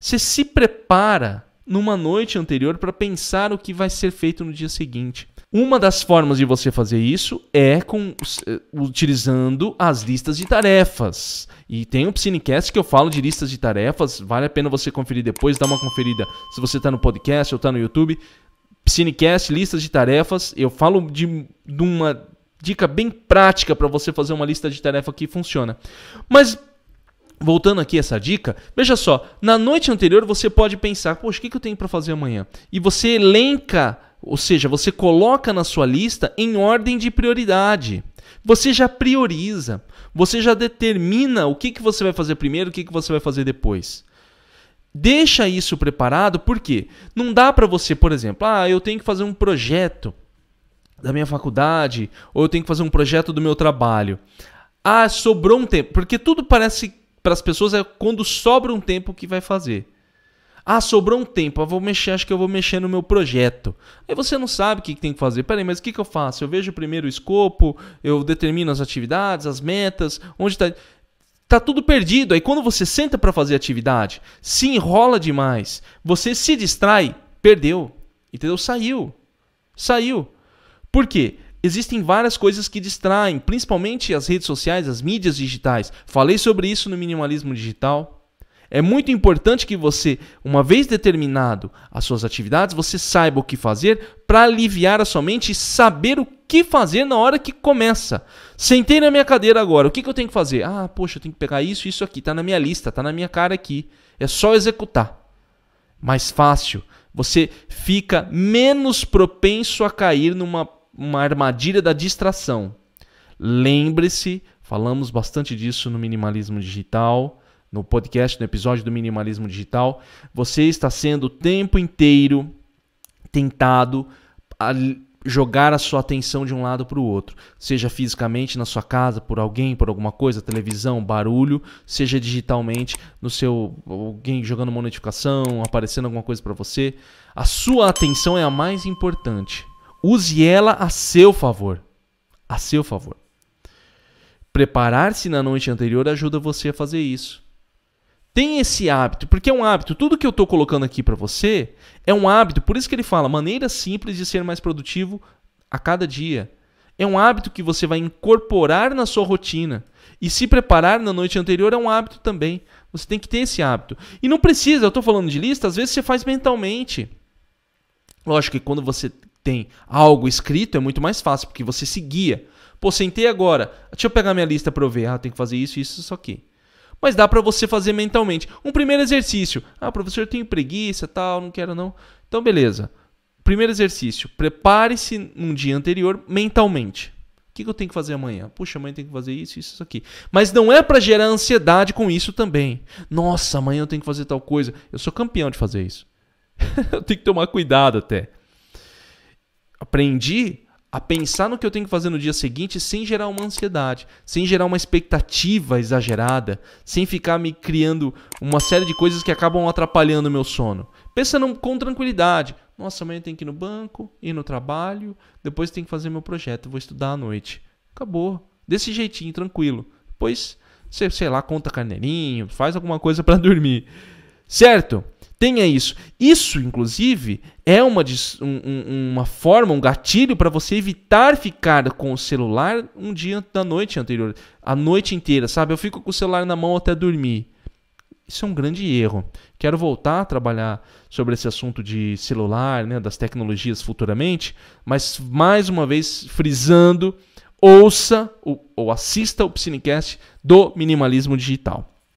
Você se prepara numa noite anterior para pensar o que vai ser feito no dia seguinte. Uma das formas de você fazer isso é com, eh, utilizando as listas de tarefas. E tem um Cinecast que eu falo de listas de tarefas, vale a pena você conferir depois, dar uma conferida se você está no podcast ou está no YouTube. Cinecast, listas de tarefas, eu falo de, de uma dica bem prática para você fazer uma lista de tarefa que funciona. Mas Voltando aqui essa dica, veja só, na noite anterior você pode pensar, poxa, o que eu tenho para fazer amanhã? E você elenca, ou seja, você coloca na sua lista em ordem de prioridade. Você já prioriza, você já determina o que, que você vai fazer primeiro, o que, que você vai fazer depois. Deixa isso preparado, porque não dá para você, por exemplo, ah, eu tenho que fazer um projeto da minha faculdade, ou eu tenho que fazer um projeto do meu trabalho. Ah, sobrou um tempo, porque tudo parece para as pessoas é quando sobra um tempo que vai fazer. Ah, sobrou um tempo, eu vou mexer, acho que eu vou mexer no meu projeto. Aí você não sabe o que tem que fazer. Peraí, mas o que, que eu faço? Eu vejo primeiro o escopo, eu determino as atividades, as metas, onde está. Tá tudo perdido. Aí quando você senta para fazer atividade, se enrola demais, você se distrai, perdeu. Entendeu? Saiu. Saiu. Por quê? existem várias coisas que distraem, principalmente as redes sociais, as mídias digitais. Falei sobre isso no minimalismo digital. É muito importante que você, uma vez determinado as suas atividades, você saiba o que fazer para aliviar a sua mente e saber o que fazer na hora que começa. Sentei na minha cadeira agora, o que, que eu tenho que fazer? Ah, poxa, eu tenho que pegar isso e isso aqui, está na minha lista, está na minha cara aqui. É só executar. Mais fácil. Você fica menos propenso a cair numa uma armadilha da distração. Lembre-se, falamos bastante disso no minimalismo digital, no podcast, no episódio do minimalismo digital. Você está sendo o tempo inteiro tentado a jogar a sua atenção de um lado para o outro, seja fisicamente na sua casa, por alguém, por alguma coisa, televisão, barulho, seja digitalmente no seu alguém jogando uma notificação, aparecendo alguma coisa para você. A sua atenção é a mais importante. Use ela a seu favor. A seu favor. Preparar-se na noite anterior ajuda você a fazer isso. Tem esse hábito, porque é um hábito. Tudo que eu estou colocando aqui para você é um hábito. Por isso que ele fala, maneira simples de ser mais produtivo a cada dia. É um hábito que você vai incorporar na sua rotina. E se preparar na noite anterior é um hábito também. Você tem que ter esse hábito. E não precisa, eu estou falando de lista, às vezes você faz mentalmente. Lógico que quando você tem algo escrito, é muito mais fácil, porque você se guia. Pô, sentei agora, deixa eu pegar minha lista para eu ver, ah, tem que fazer isso, isso, isso aqui. Mas dá para você fazer mentalmente. Um primeiro exercício. Ah, professor, eu tenho preguiça, tal, não quero não. Então, beleza. Primeiro exercício, prepare-se num dia anterior mentalmente. O que, que eu tenho que fazer amanhã? Puxa, amanhã tem que fazer isso, isso, isso aqui. Mas não é para gerar ansiedade com isso também. Nossa, amanhã eu tenho que fazer tal coisa. Eu sou campeão de fazer isso. eu tenho que tomar cuidado até aprendi a pensar no que eu tenho que fazer no dia seguinte sem gerar uma ansiedade, sem gerar uma expectativa exagerada, sem ficar me criando uma série de coisas que acabam atrapalhando o meu sono. Pensando com tranquilidade. Nossa, amanhã eu tenho que ir no banco, ir no trabalho, depois tenho que fazer meu projeto, vou estudar à noite. Acabou. Desse jeitinho, tranquilo. Depois, sei lá, conta carneirinho, faz alguma coisa para dormir certo? Tenha isso. Isso, inclusive, é uma, um, uma forma, um gatilho para você evitar ficar com o celular um dia da noite anterior, a noite inteira, sabe? Eu fico com o celular na mão até dormir. Isso é um grande erro. Quero voltar a trabalhar sobre esse assunto de celular, né, das tecnologias futuramente, mas mais uma vez frisando, ouça ou, ou assista o Psinecast do minimalismo digital.